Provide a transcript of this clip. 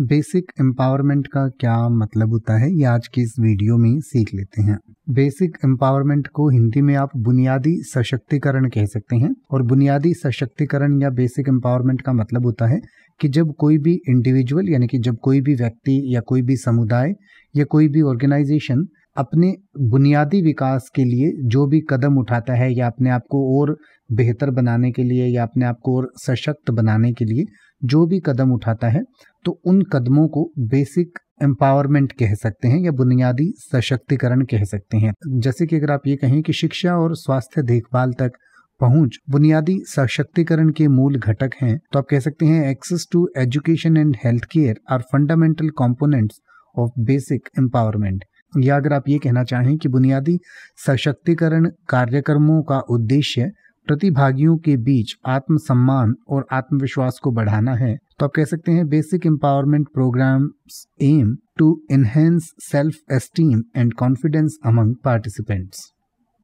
basic empowerment का क्या मतलब होता है ये आज की इस वीडियो में सीख लेते हैं बेसिक एम्पावरमेंट को हिंदी में आप बुनियादी सशक्तिकरण कह सकते हैं और बुनियादी सशक्तिकरण या बेसिक एम्पावरमेंट का मतलब होता है कि जब कोई भी इंडिविजुअल यानी कि जब कोई भी व्यक्ति या कोई भी समुदाय या कोई भी ऑर्गेनाइजेशन अपने बुनियादी विकास के लिए जो भी कदम उठाता है या अपने आप को और बेहतर बनाने के लिए या अपने आप को और सशक्त बनाने के लिए जो भी कदम उठाता है तो उन कदमों को बेसिक एम्पावरमेंट कह सकते हैं या बुनियादी सशक्तिकरण कह सकते हैं जैसे कि अगर आप ये कहें कि शिक्षा और स्वास्थ्य देखभाल तक पहुंच बुनियादी सशक्तिकरण के मूल घटक हैं तो आप कह सकते हैं access to education and health care are fundamental components of basic empowerment या अगर आप ये कहना चाहें कि बुनियादी सशक्तिकरण कार्यक्रमों का उद्देश्य प्रतिभागियों के बीच आत्मसम्मान और आत्मविश्वास को बढ़ाना है तो आप कह सकते हैं basic empowerment program aim to enhance self esteem and confidence among participants